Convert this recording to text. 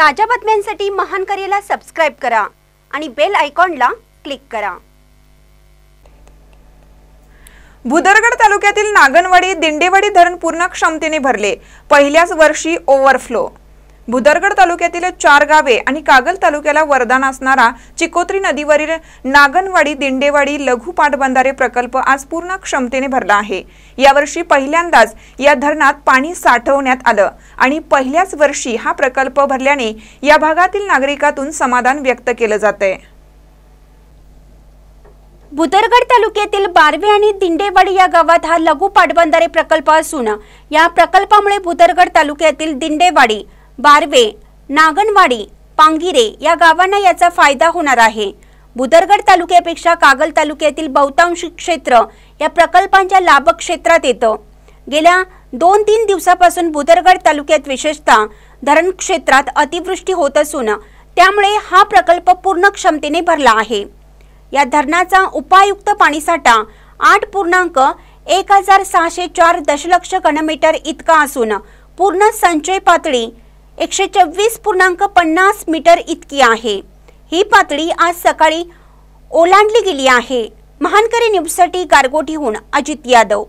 ताज्या बातम्यांसाठी महान करेला सबस्क्राईब करा आणि बेल आयकॉनला क्लिक करा भुदरगड तालुक्यातील नागनवाडी दिंडेवाडी धरण पूर्ण क्षमतेने भरले पहिल्याच वर्षी ओव्हरफ्लो भुदरगड तालुक्यातील चार गावे आणि कागल तालुक्याला वरदान असणारा चिकोत्री नदीवरील नागनवाडी दिंडेवाडी लघु पाटबंधारे प्रकल्प आज पूर्ण क्षमतेने भरला आहे यावर्षी पहिल्यांदाच या धरणात पाणी साठवण्यात आलं आणि पहिल्याच वर्षी हा प्रकल्प भरल्याने या भागातील नागरिकातून समाधान व्यक्त केलं जात आहे भुदरगड तालुक्यातील बारवे आणि दिंडेवाडी या गावात हा लघु पाटबंधारे प्रकल्प असून या प्रकल्पामुळे भुदरगड तालुक्यातील दिंडेवाडी बारवे नागनवाडी पांगिरे या गावांना याचा फायदा होणार आहे बुदरगड तालुक्यापेक्षा कागल तालुक्यातील बहुतांश क्षेत्र या प्रकल्पांच्या क्षेत्रात येतं गेल्या दोन तीन दिवसापासून बुदरगड तालुक्यात विशेषतः धरण क्षेत्रात अतिवृष्टी होत असून त्यामुळे हा प्रकल्प पूर्ण क्षमतेने भरला आहे या धरणाचा उपायुक्त पाणीसाठा आठ पूर्णांक एक हजार सहाशे चार दशलक्ष घनमीटर इतका असून पूर्ण संचय पातळी एकशे चव्वीस पूर्णांक पन्नास मीटर इतकी आहे ही पातळी आज सकाळी ओलांडली गेली आहे महानकरी न्यूजसाठी गारगोटीहून अजित यादव